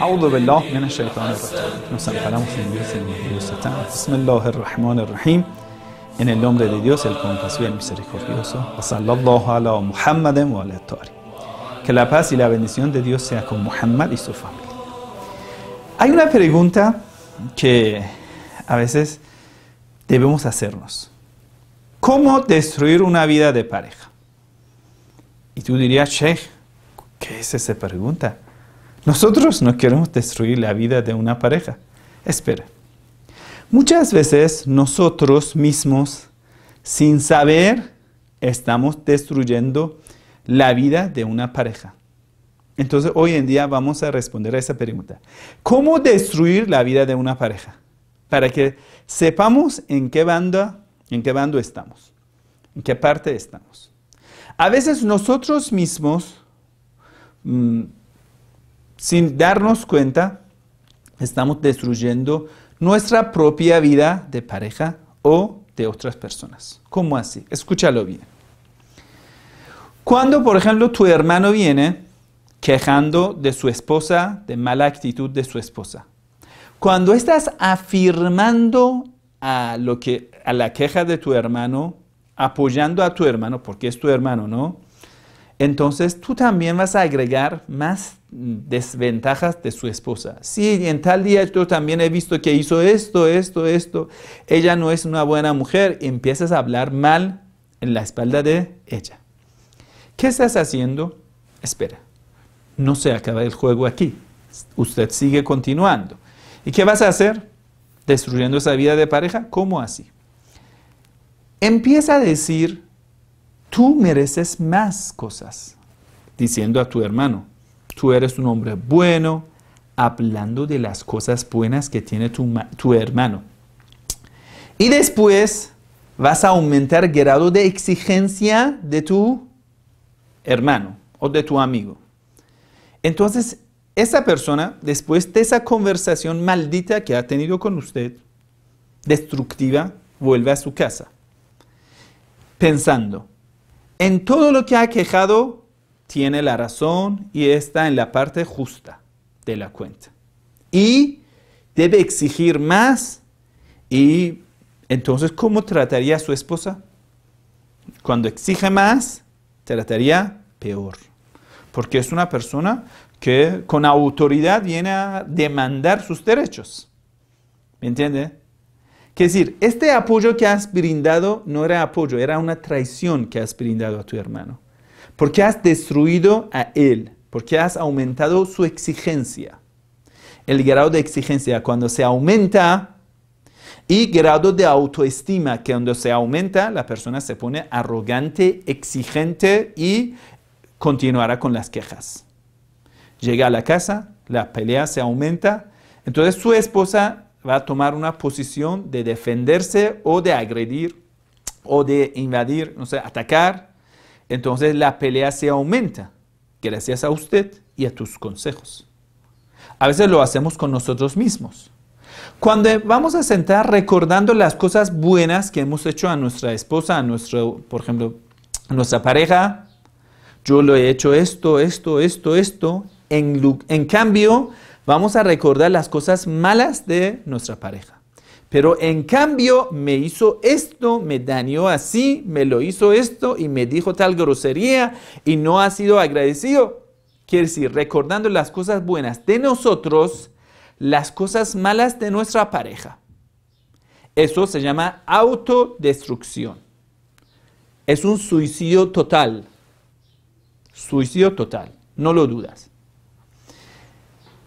أعوذ Nos amparamos en el nombre de Dios, el compasivo y el misericordioso. wa Que la paz y la bendición de Dios sea con Muhammad y su familia. Hay una pregunta que a veces debemos hacernos. ¿Cómo destruir una vida de pareja? Y tú dirías, Sheikh, ¿qué es esa pregunta? Nosotros no queremos destruir la vida de una pareja. Espera. Muchas veces nosotros mismos, sin saber, estamos destruyendo la vida de una pareja. Entonces hoy en día vamos a responder a esa pregunta. ¿Cómo destruir la vida de una pareja? Para que sepamos en qué banda, en qué bando estamos, en qué parte estamos. A veces nosotros mismos mm, sin darnos cuenta, estamos destruyendo nuestra propia vida de pareja o de otras personas. ¿Cómo así? Escúchalo bien. Cuando, por ejemplo, tu hermano viene quejando de su esposa, de mala actitud de su esposa, cuando estás afirmando a, a la queja de tu hermano, apoyando a tu hermano, porque es tu hermano, ¿no? Entonces tú también vas a agregar más desventajas de su esposa. Sí, en tal día yo también he visto que hizo esto, esto, esto. Ella no es una buena mujer. Empiezas a hablar mal en la espalda de ella. ¿Qué estás haciendo? Espera, no se acaba el juego aquí. Usted sigue continuando. ¿Y qué vas a hacer? ¿Destruyendo esa vida de pareja? ¿Cómo así? Empieza a decir tú mereces más cosas, diciendo a tu hermano, tú eres un hombre bueno, hablando de las cosas buenas que tiene tu, hermano. Y después vas a aumentar el grado de exigencia de tu hermano o de tu amigo. Entonces, esa persona, después de esa conversación maldita que ha tenido con usted, destructiva, vuelve a su casa, pensando, en todo lo que ha quejado, tiene la razón y está en la parte justa de la cuenta. Y debe exigir más. Y entonces, ¿cómo trataría a su esposa? Cuando exige más, trataría peor. Porque es una persona que con autoridad viene a demandar sus derechos. ¿Me entiende? Que decir, este apoyo que has brindado no era apoyo, era una traición que has brindado a tu hermano. Porque has destruido a él, porque has aumentado su exigencia. El grado de exigencia cuando se aumenta y grado de autoestima que cuando se aumenta la persona se pone arrogante, exigente y continuará con las quejas. Llega a la casa, la pelea se aumenta, entonces su esposa va a tomar una posición de defenderse o de agredir o de invadir, no sé, atacar, entonces la pelea se aumenta gracias a usted y a tus consejos. A veces lo hacemos con nosotros mismos. Cuando vamos a sentar recordando las cosas buenas que hemos hecho a nuestra esposa, a nuestro, por ejemplo, a nuestra pareja, yo lo he hecho esto, esto, esto, esto, en, en cambio, vamos a recordar las cosas malas de nuestra pareja. Pero en cambio me hizo esto, me dañó así, me lo hizo esto y me dijo tal grosería y no ha sido agradecido. Quiere decir, recordando las cosas buenas de nosotros, las cosas malas de nuestra pareja. Eso se llama autodestrucción. Es un suicidio total. Suicidio total, no lo dudas.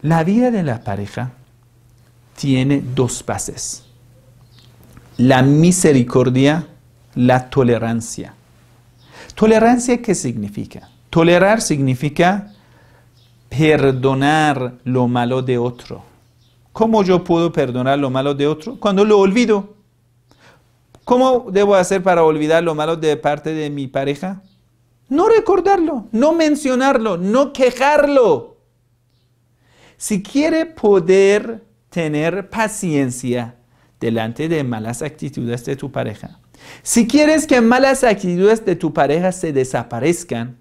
La vida de la pareja tiene dos bases. La misericordia, la tolerancia. ¿Tolerancia qué significa? Tolerar significa perdonar lo malo de otro. ¿Cómo yo puedo perdonar lo malo de otro? Cuando lo olvido. ¿Cómo debo hacer para olvidar lo malo de parte de mi pareja? No recordarlo, no mencionarlo, no quejarlo. Si quiere poder tener paciencia delante de malas actitudes de tu pareja, si quieres que malas actitudes de tu pareja se desaparezcan,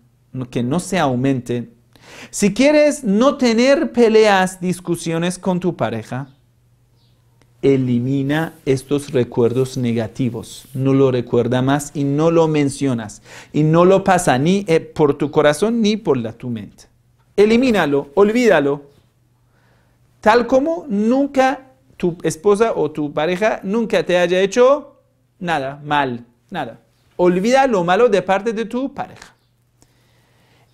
que no se aumenten, si quieres no tener peleas, discusiones con tu pareja, elimina estos recuerdos negativos. No lo recuerda más y no lo mencionas. Y no lo pasa ni eh, por tu corazón ni por la, tu mente. Elimínalo, olvídalo. Tal como nunca tu esposa o tu pareja nunca te haya hecho nada mal, nada. Olvida lo malo de parte de tu pareja.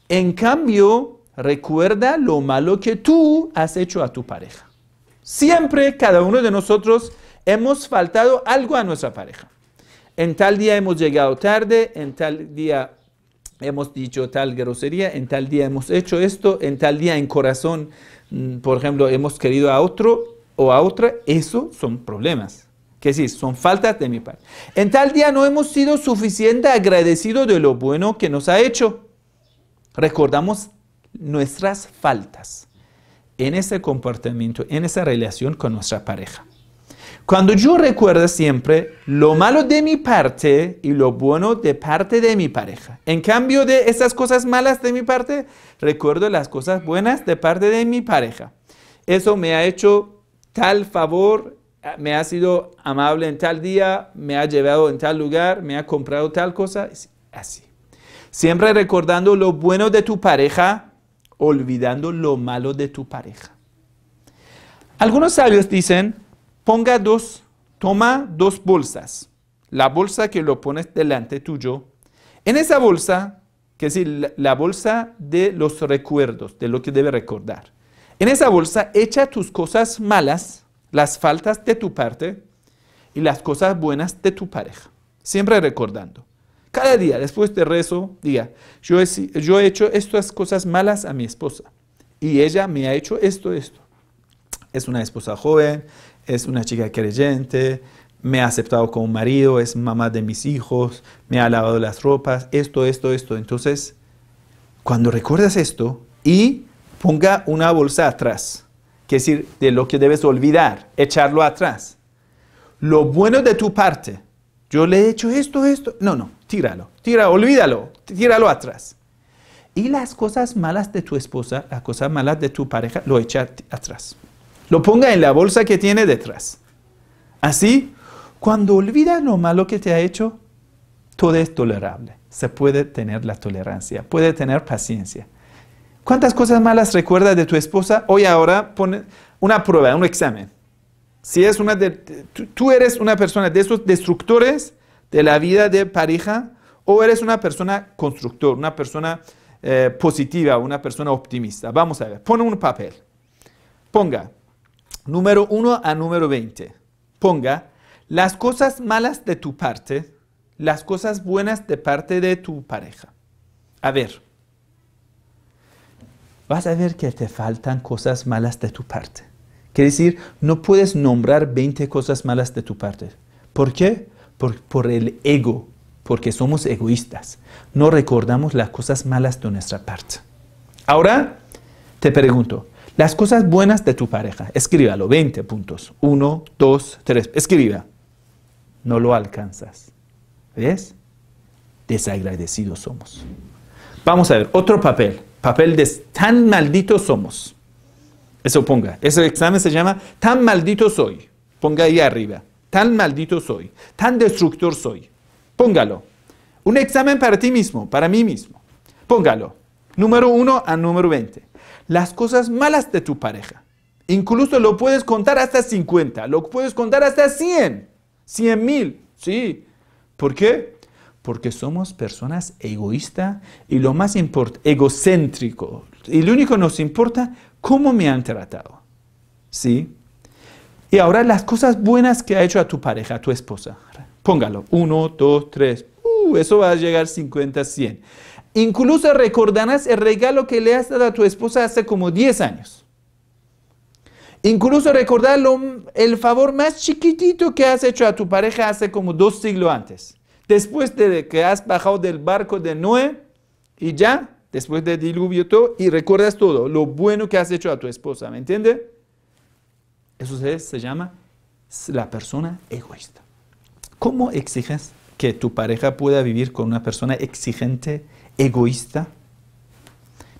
En cambio, recuerda lo malo que tú has hecho a tu pareja. Siempre cada uno de nosotros hemos faltado algo a nuestra pareja. En tal día hemos llegado tarde, en tal día hemos dicho tal grosería, en tal día hemos hecho esto, en tal día en corazón Mm, por ejemplo, hemos querido a otro o a otra, eso son problemas. Que sí? son faltas de mi parte. En tal día no hemos sido suficientemente agradecidos de lo bueno que nos ha hecho. Recordamos nuestras faltas en ese comportamiento, en esa relación con nuestra pareja. Cuando yo recuerdo siempre lo malo de mi parte y lo bueno de parte de mi pareja. En cambio de esas cosas malas de mi parte, recuerdo las cosas buenas de parte de mi pareja. Eso me ha hecho tal favor, eh, me ha sido amable en tal día, me ha llevado en tal lugar, me ha comprado tal cosa, así. Siempre recordando lo bueno de tu pareja, olvidando lo malo de tu pareja. Algunos sabios dicen, ponga dos, toma dos bolsas. La bolsa que lo pones delante tuyo. En esa bolsa, que es la bolsa de los recuerdos, de lo que debe recordar. En esa bolsa echa tus cosas malas, las faltas de tu parte y las cosas buenas de tu pareja. Siempre recordando. Cada día, después de rezo, diga, yo yo he hecho estas cosas malas a mi esposa y ella me ha hecho esto, esto es una esposa joven, es una chica creyente, me ha aceptado como marido, es mamá de mis hijos, me ha lavado las ropas, esto, esto, esto. Entonces, cuando recuerdas esto y ponga una bolsa atrás, que decir, de lo que debes olvidar, echarlo atrás. Lo bueno de tu parte, yo le he hecho esto, esto, no, no, tíralo, tira, olvídalo, tíralo atrás. Y las cosas malas de tu esposa, las cosas malas de tu pareja, lo echa atrás lo ponga en la bolsa que tiene detrás. Así, cuando olvida lo malo que te ha hecho, todo es tolerable. Se puede tener la tolerancia, puede tener paciencia. ¿Cuántas cosas malas recuerdas de tu esposa? Hoy ahora pone una prueba, un examen. Si es una de, tú eres una persona de esos destructores de la vida de pareja o eres una persona constructor, una persona eh, positiva, una persona optimista. Vamos a ver, pone un papel. Ponga, número 1 a número 20. Ponga las cosas malas de tu parte, las cosas buenas de parte de tu pareja. A ver, vas a ver que te faltan cosas malas de tu parte. Quiere decir, no puedes nombrar 20 cosas malas de tu parte. ¿Por qué? Por, por el ego, porque somos egoístas. No recordamos las cosas malas de nuestra parte. Ahora, te pregunto, las cosas buenas de tu pareja, escríbalo, 20 puntos. 1, 2, 3, escriba. No lo alcanzas. ¿Ves? Desagradecidos somos. Vamos a ver, otro papel. Papel de tan malditos somos. Eso ponga. Ese examen se llama tan maldito soy. Ponga ahí arriba. Tan maldito soy. Tan destructor soy. Póngalo. Un examen para ti mismo, para mí mismo. Póngalo. Número 1 a número 20 las cosas malas de tu pareja. Incluso lo puedes contar hasta 50, lo puedes contar hasta 100, 100 mil, sí. ¿Por qué? Porque somos personas egoístas y lo más importante, egocéntrico. Y lo único que nos importa, cómo me han tratado, sí. Y ahora las cosas buenas que ha hecho a tu pareja, a tu esposa. Póngalo, uno, dos, tres, uh, eso va a llegar 50, 100. Incluso recordarás el regalo que le has dado a tu esposa hace como 10 años. Incluso recordar el favor más chiquitito que has hecho a tu pareja hace como dos siglos antes. Después de que has bajado del barco de Noé y ya, después del diluvio todo, y recuerdas todo, lo bueno que has hecho a tu esposa, ¿me entiendes? Eso se, se llama la persona egoísta. ¿Cómo exiges que tu pareja pueda vivir con una persona exigente? egoísta.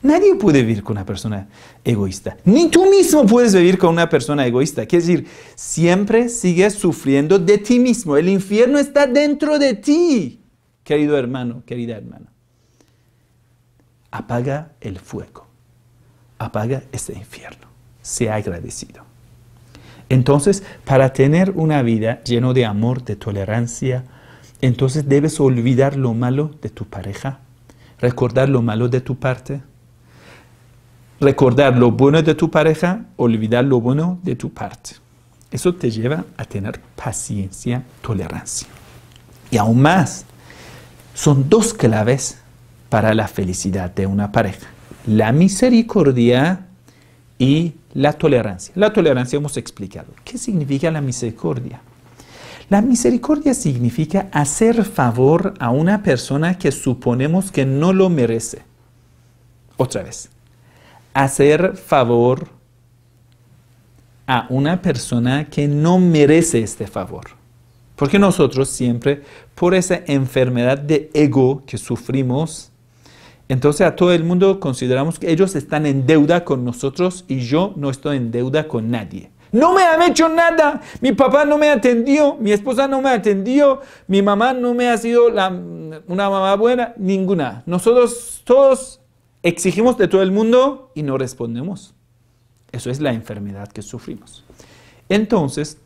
Nadie puede vivir con una persona egoísta. Ni tú mismo puedes vivir con una persona egoísta. Quiere decir, siempre sigues sufriendo de ti mismo. El infierno está dentro de ti, querido hermano, querida hermana. Apaga el fuego. Apaga ese infierno. Sea agradecido. Entonces, para tener una vida llena de amor, de tolerancia, entonces debes olvidar lo malo de tu pareja, recordar lo malo de tu parte, recordar lo bueno de tu pareja, olvidar lo bueno de tu parte. Eso te lleva a tener paciencia, tolerancia. Y aún más, son dos claves para la felicidad de una pareja. La misericordia y la tolerancia. La tolerancia hemos explicado. ¿Qué significa la misericordia? La misericordia significa hacer favor a una persona que suponemos que no lo merece. Otra vez, hacer favor a una persona que no merece este favor. Porque nosotros siempre, por esa enfermedad de ego que sufrimos, entonces a todo el mundo consideramos que ellos están en deuda con nosotros y yo no estoy en deuda con nadie. No me han hecho nada. Mi papá no me atendió, mi esposa no me atendió, mi mamá no me ha sido una mamá buena, ninguna. Nosotros todos exigimos de todo el mundo y no respondemos. Eso es la enfermedad que sufrimos. Entonces,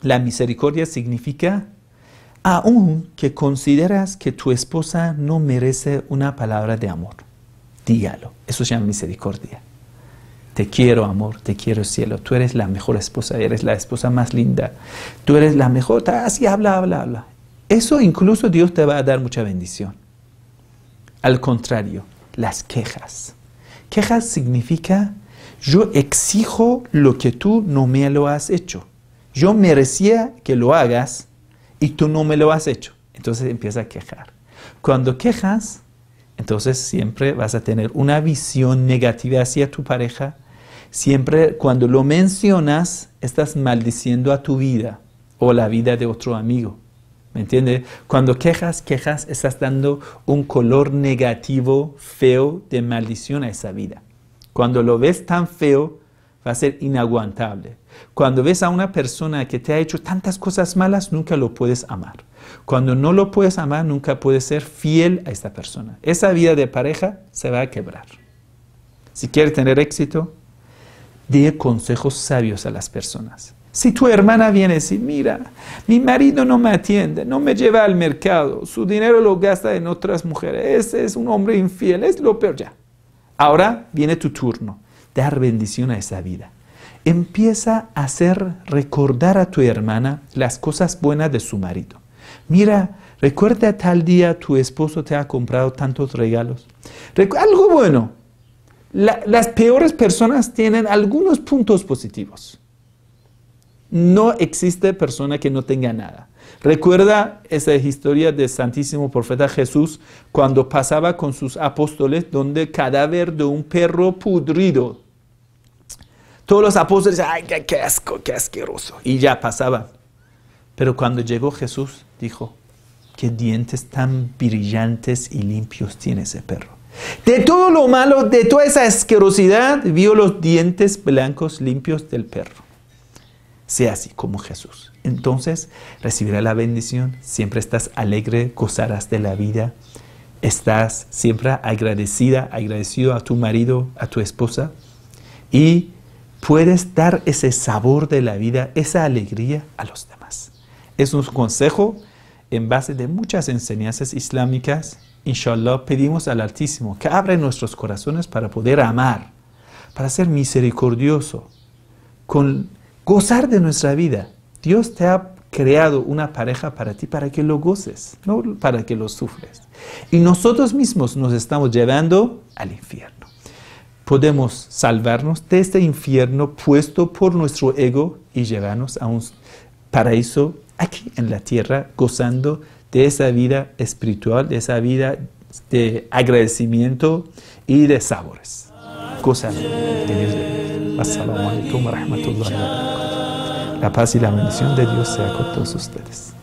la misericordia significa, aún que consideras que tu esposa no merece una palabra de amor, dígalo. Eso se llama misericordia. Te quiero, amor, te quiero, cielo. Tú eres la mejor esposa, eres la esposa más linda. Tú eres la mejor. Así ah, habla, habla, habla. Eso incluso Dios te va a dar mucha bendición. Al contrario, las quejas. Quejas significa yo exijo lo que tú no me lo has hecho. Yo merecía que lo hagas y tú no me lo has hecho. Entonces empieza a quejar. Cuando quejas, entonces siempre vas a tener una visión negativa hacia tu pareja. Siempre cuando lo mencionas, estás maldiciendo a tu vida o la vida de otro amigo. ¿Me entiendes? Cuando quejas, quejas, estás dando un color negativo, feo de maldición a esa vida. Cuando lo ves tan feo, va a ser inaguantable. Cuando ves a una persona que te ha hecho tantas cosas malas, nunca lo puedes amar. Cuando no lo puedes amar, nunca puedes ser fiel a esta persona. Esa vida de pareja se va a quebrar. Si quieres tener éxito, dé consejos sabios a las personas. Si tu hermana viene y dice, mira, mi marido no me atiende, no me lleva al mercado, su dinero lo gasta en otras mujeres, ese es un hombre infiel, es lo peor ya. Ahora viene tu turno dar bendición a esa vida. Empieza a hacer recordar a tu hermana las cosas buenas de su marido. Mira, recuerda tal día tu esposo te ha comprado tantos regalos. algo bueno. las peores personas tienen algunos puntos positivos. No existe persona que no tenga nada. Recuerda esa historia del Santísimo Profeta Jesús cuando pasaba con sus apóstoles donde cadáver de un perro pudrido todos los apóstoles, ay, qué, qué asco, qué asqueroso. Y ya pasaba. Pero cuando llegó Jesús, dijo, qué dientes tan brillantes y limpios tiene ese perro. De todo lo malo, de toda esa asquerosidad, vio los dientes blancos limpios del perro. Sea así como Jesús. Entonces recibirá la bendición, siempre estás alegre, gozarás de la vida, estás siempre agradecida, agradecido a tu marido, a tu esposa y puedes dar ese sabor de la vida, esa alegría a los demás. Es un consejo en base de muchas enseñanzas islámicas. Inshallah, pedimos al Altísimo que abra nuestros corazones para poder amar, para ser misericordioso, con gozar de nuestra vida. Dios te ha creado una pareja para ti para que lo goces, no para que lo sufres. Y nosotros mismos nos estamos llevando al infierno podemos salvarnos de este infierno puesto por nuestro ego y llevarnos a un paraíso aquí en la tierra, gozando de esa vida espiritual, de esa vida de agradecimiento y de sabores. Gozando de Dios. wa wa barakatuh. La paz y la bendición de Dios sea con todos ustedes.